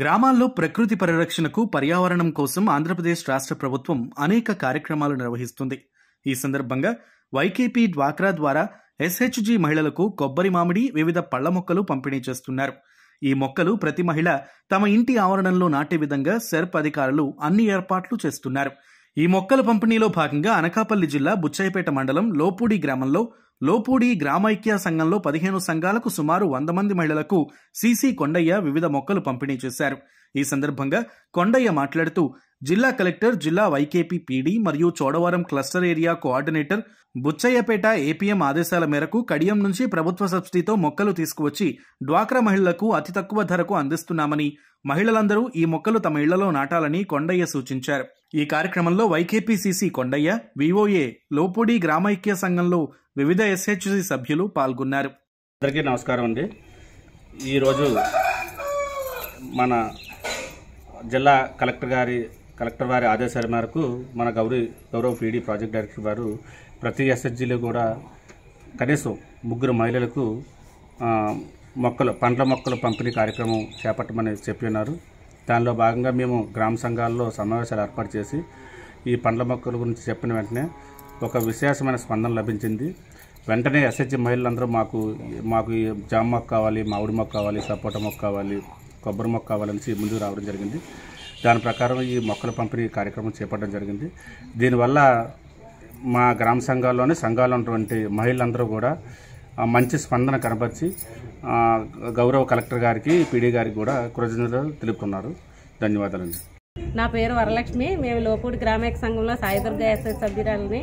గ్రామాల్లో ప్రకృతి పరిరక్షణకు పర్యావరణం కోసం ఆంధ్రప్రదేశ్ రాష్ట్ర ప్రభుత్వం అనేక కార్యక్రమాలు నిర్వహిస్తుంది ఈ సందర్భంగా వైకేపీ డ్వాక్రా ద్వారా ఎస్హెచ్జి మహిళలకు కొబ్బరి మామిడి వివిధ పళ్ల మొక్కలు పంపిణీ చేస్తున్నారు ఈ మొక్కలు ప్రతి మహిళ తమ ఇంటి ఆవరణంలో నాటే విధంగా సెర్ప్ అధికారులు అన్ని ఏర్పాట్లు చేస్తున్నారు ఈ మొక్కల పంపిణీలో భాగంగా అనకాపల్లి జిల్లా బుచ్చాయిపేట మండలం లోపూడి గ్రామంలో లోపూడి గ్రామైక్య సంఘంలో పదిహేను సంఘాలకు సుమారు వంద మంది మహిళలకు సీసీ కొండయ్య వివిధ మొక్కలు పంపిణీ చేశారు ఈ సందర్భంగా కొండయ్య మాట్లాడుతూ జిల్లా కలెక్టర్ జిల్లా వైకేపీ పీడీ మరియు Chodavaram cluster area coordinator Buchayyapeta APM ఆదేశాల మేరకు కడియం నుంచి ప్రభుత్వ సబ్సిడీతో మొక్కలు తీసుకువచ్చి డ్వాక్రా మహిళలకు అతి తక్కువ ధరకు అందిస్తున్నామని మహిళలందరూ ఈ మొక్కలు తమ ఇళ్లలో నాటాలని కొండయ్య సూచించారు ఈ కార్యక్రమంలో వైకేపీసీసీ కొండయ్య వివోఏ లోపూడి గ్రామైక్య సంఘంలో వివిధ ఎస్హెచ్సి సభ్యులు పాల్గొన్నారు అందరికీ నమస్కారం అండి ఈరోజు మన జిల్లా కలెక్టర్ గారి కలెక్టర్ వారి ఆదేశాల మేరకు మన గౌరీ గౌరవ పీడీ ప్రాజెక్ట్ డైరెక్టర్ వారు ప్రతి ఎస్హెచ్జీలో కూడా కనీసం ముగ్గురు మహిళలకు మొక్కలు పండ్ల మొక్కలు పంపిణీ కార్యక్రమం చేపట్టమని చెప్పి ఉన్నారు దానిలో భాగంగా మేము గ్రామ సంఘాల్లో సమావేశాలు ఏర్పాటు చేసి ఈ పండ్ల మొక్కల గురించి చెప్పిన వెంటనే ఒక విశేషమైన స్పందన లభించింది వెంటనే ఎస్హెచ్ మహిళలందరూ మాకు మాకు జామ మొక్క కావాలి మామిడి మొక్క కావాలి సపోటా మొక్క కావాలి కొబ్బరి మొక్క కావాలని ముందుకు రావడం జరిగింది దాని ప్రకారం ఈ మొక్కల పంపిణీ కార్యక్రమం చేపట్టడం జరిగింది దీనివల్ల మా గ్రామ సంఘాల్లోని సంఘాలు ఉన్నటువంటి మహిళలందరూ కూడా మంచి స్పందన కనపరిచి గౌరవ కలెక్టర్ గారికి పీడీ గారికి కూడా కృతజ్ఞతలు తెలుపుతున్నారు ధన్యవాదాలండి నా పేరు వరలక్ష్మి మేము లోపూడి గ్రామీక సంఘంలో సాయిదుర్గ ఎస్ఎస్ సభ్యురాలని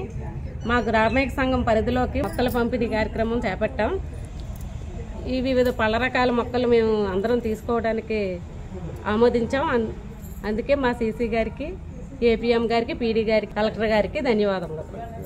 మా గ్రామీక సంఘం పరిధిలోకి మొక్కల పంపిణీ కార్యక్రమం చేపట్టాం ఈ వివిధ పళ్ళ రకాల మొక్కలు మేము అందరం తీసుకోవడానికి ఆమోదించాం అందుకే మా సీసీ గారికి ఏపీఎం గారికి పీడీ గారికి కలెక్టర్ గారికి ధన్యవాదములు